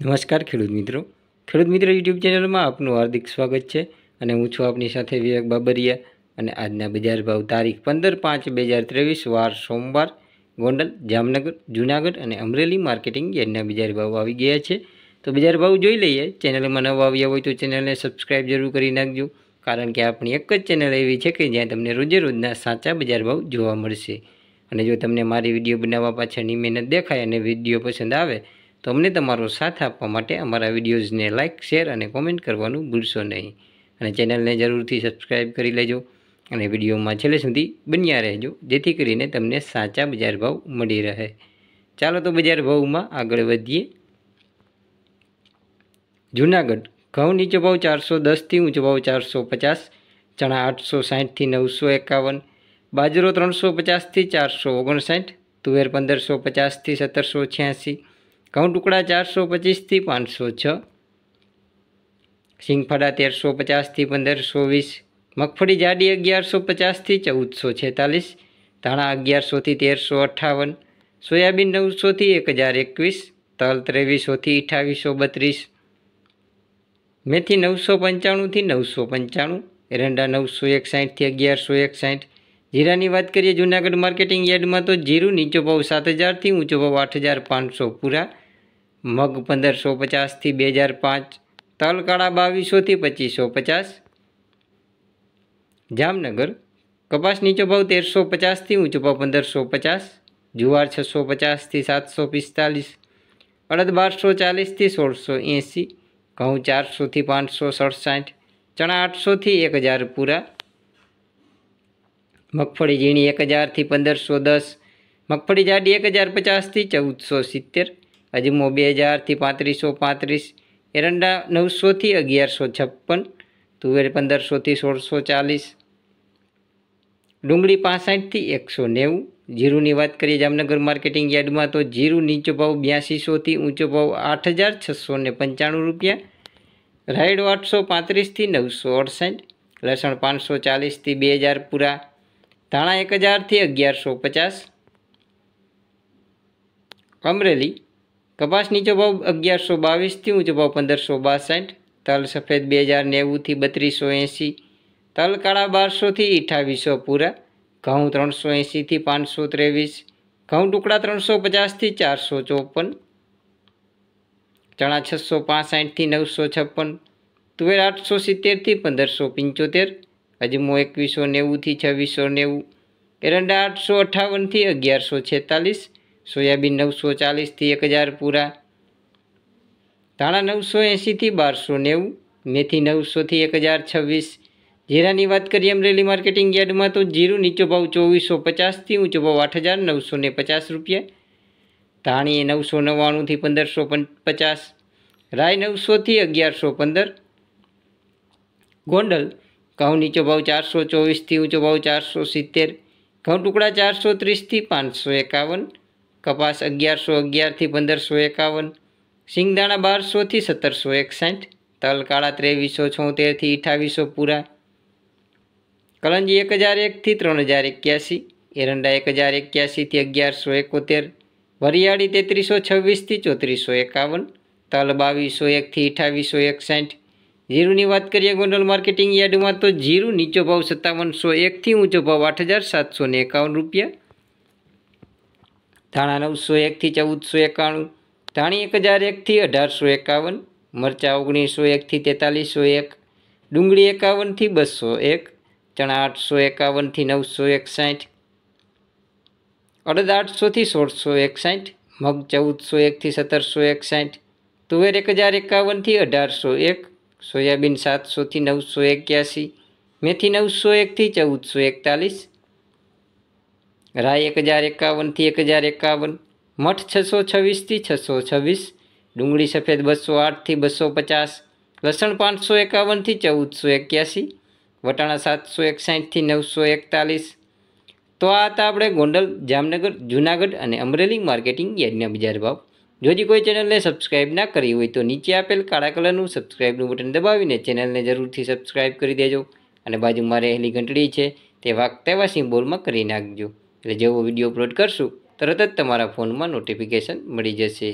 નમસ્કાર ખેડૂત મિત્રો ખેડૂત મિત્રો યુટ્યુબ ચેનલમાં આપનું હાર્દિક સ્વાગત છે અને હું છું આપની સાથે વિવેક બાબરિયા અને આજના બજાર ભાવ તારીખ પંદર પાંચ બે હજાર ત્રેવીસ વાર સોમવાર ગોંડલ જામનગર જૂનાગઢ અને અમરેલી માર્કેટિંગ યાર્ડના બજાર ભાવ આવી ગયા છે તો બજાર ભાવ જોઈ લઈએ ચેનલમાં નવા આવ્યા હોય તો ચેનલને સબસ્ક્રાઈબ જરૂર કરી નાખજો કારણ કે આપણી એક જ ચેનલ એવી છે કે જ્યાં તમને રોજે રોજના સાચા બજાર ભાવ જોવા મળશે અને જો તમને મારી વિડીયો બનાવવા પાછળની મહેનત દેખાય અને વિડીયો પસંદ આવે તમને તમારો સાથ આપવા માટે અમારા વિડીયોઝને લાઇક શેર અને કોમેન્ટ કરવાનું ભૂલશો નહીં અને ચેનલને જરૂરથી સબસ્ક્રાઈબ કરી લેજો અને વિડીયોમાં છેલ્લે સુધી બન્યા રહેજો જેથી કરીને તમને સાચા બજાર ભાવ મળી રહે ચાલો તો બજાર ભાવમાં આગળ વધીએ જૂનાગઢ ઘઉં નીચો ભાવ ચારસો દસથી ઊંચો ભાવ ચારસો પચાસ ચણા આઠસો સાહીઠથી નવસો એકાવન બાજરો ત્રણસો પચાસથી ચારસો ઓગણસાઠ તુવેર પંદરસો પચાસથી સત્તરસો છ્યાસી ઘઉં ટુકડા ચારસો પચીસથી પાંચસો છ સિંગફળા તેરસો પચાસથી પંદરસો વીસ મગફળી જાડી અગિયારસો પચાસથી ચૌદસો છેતાલીસ ધાણા અગિયારસોથી તેરસો અઠ્ઠાવન સોયાબીન નવસોથી એક હજાર એકવીસ તલ ત્રેવીસોથી અઠાવીસો બત્રીસ મેથી નવસો પંચાણુંથી નવસો પંચાણું એરંડા નવસો એકસાઠથી અગિયારસો એકસાઠ જીરાની વાત કરીએ જૂનાગઢ માર્કેટિંગ યાર્ડમાં તો જીરું નીચો ભાવ સાત હજારથી ઊંચો ભાવ આઠ હજાર પાંચસો પૂરા મગ પંદરસો પચાસથી બે હજાર પાંચ તલકાળા બાવીસોથી પચીસો પચાસ જામનગર કપાસ નીચો ભાવ તેરસો પચાસથી ઊંચો ભાવ પંદરસો પચાસ જુવાર છસો પચાસથી સાતસો પિસ્તાલીસ અડદ બારસો ચાલીસથી સોળસો એંસી ઘઉં ચારસોથી પાંચસો સડસાઠ ચણા આઠસોથી એક હજાર પૂરા મગફળી ઝીણી એક હજારથી પંદરસો દસ મગફળી જાડી એક હજાર પચાસથી ચૌદસો સિત્તેર અજમો બે હજારથી પાંત્રીસો પાંત્રીસ એરંડા નવસોથી અગિયારસો છપ્પન તુવેર પંદરસોથી સોળસો ચાલીસ ડુંગળી પાસઠથી એકસો નેવું જીરુની વાત કરીએ જામનગર માર્કેટિંગ યાર્ડમાં તો જીરું નીચો ભાવ બ્યાસીસોથી ઊંચો ભાવ આઠ હજાર છસો ને પંચાણું રૂપિયા રાયડો આઠસો પાંત્રીસથી નવસો અડસઠ લસણ પાંચસો ચાલીસથી બે હજાર પૂરા ધાણા એક હજારથી અગિયારસો પચાસ અમરેલી કપાસ નીચો ભાવ અગિયારસો બાવીસથી ઊંચો ભાવ પંદરસો બાસઠ તલ સફેદ બે હજાર નેવુંથી બત્રીસો એંસી તલ કાળા બારસોથી અઠાવીસો પૂરા ઘઉં ત્રણસો એંસીથી પાંચસો ત્રેવીસ ઘઉં ટુકડા ત્રણસો પચાસથી ચારસો ચોપન ચણા છસો પાસઠથી નવસો છપ્પન તુવેર આઠસો સિત્તેરથી પંદરસો પંચોતેર અજમો એકવીસો નેવુંથી છવ્વીસો નેવું એરંડા આઠસો અઠાવનથી અગિયારસો છેતાલીસ સોયાબીન નવસો ચાલીસથી એક હજાર પૂરા ધાણા નવસો એંશીથી બારસો નેવું મેથી નવસોથી એક હજાર છવ્વીસ જીરાની વાત કરીએ અમરેલી માર્કેટિંગ યાર્ડમાં તો જીરું નીચો ભાવ ચોવીસો પચાસથી ઊંચો ભાવ આઠ હજાર નવસો ને પચાસ રૂપિયા ધાણી નવસો નવ્વાણુંથી પંદરસો પચાસ રાય નવસોથી અગિયારસો પંદર ગોંડલ ઘઉં નીચો ભાવ ચારસો ચોવીસથી ઊંચો ભાવ ચારસો સિત્તેર ઘઉં ટુકડા ચારસો ત્રીસથી પાંચસો એકાવન કપાસ અગિયારસો અગિયારથી પંદરસો એકાવન સિંગદાણા બારસોથી સત્તરસો એકસાઠ તલ કાળા ત્રેવીસો છોતેરથી અઠાવીસો પૂરા કલંજી એક હજાર એકથી ત્રણ હજાર એક્યાસી એરંડા એક હજાર એક્યાસીથી અગિયારસો એકોતેર વરિયાળી તેત્રીસો છવ્વીસથી ચોત્રીસો એકાવન તલ બાવીસો એકથી અઠાવીસો એકસાઠ જીરુની વાત કરીએ ગોંડલ માર્કેટિંગ યાર્ડમાં તો જીરું નીચો ભાવ સત્તાવનસો એકથી ઊંચો ભાવ આઠ હજાર સાતસો એકાવન રૂપિયા ધાણા નવસો એકથી ચૌદસો એકાણું ધાણી એક હજાર એકથી અઢારસો એકાવન મરચાં ઓગણીસો એકથી તેતાલીસો એક ડુંગળી એકાવનથી બસો એક ચણા આઠસો એકાવનથી નવસો એકસાઠ અડદ આઠસોથી સોળસો એકસાઠ મગ ચૌદસો એકથી સત્તરસો એકસાઠ તુવેર એક હજાર એકાવનથી અઢારસો એક સોયાબીન સાતસોથી નવસો એક્યાસી મેથી નવસો એકથી ચૌદસો એકતાલીસ રાય એક હજાર એકાવનથી એક હજાર એકાવન મઠ છસો છવ્વીસથી છસો છવ્વીસ ડુંગળી સફેદ બસો આઠથી બસો પચાસ લસણ પાંચસો એકાવનથી ચૌદસો એક્યાસી વટાણા સાતસો એકસાઠથી નવસો એકતાલીસ તો આ હતા આપણે ગોંડલ જામનગર જૂનાગઢ અને અમરેલી માર્કેટિંગ યાર્ડના બજાર ભાવ જો જે કોઈ ચેનલને સબસ્ક્રાઇબ ના કરી હોય તો નીચે આપેલ કાળા કલરનું સબસ્ક્રાઇબનું બટન દબાવીને ચેનલને જરૂરથી સબસ્ક્રાઇબ કરી દેજો અને બાજુમાં રહેલી ઘંટડી છે તે વાગ તેવા સિમ્બોલમાં કરી નાખજો એટલે જેવો વિડીયો અપલોડ કરશું તરત જ તમારા ફોનમાં નોટિફિકેશન મળી જશે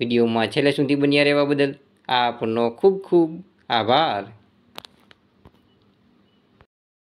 વિડીયોમાં છેલ્લે સુધી બન્યા રહેવા બદલ આપનો ખૂબ ખૂબ આભાર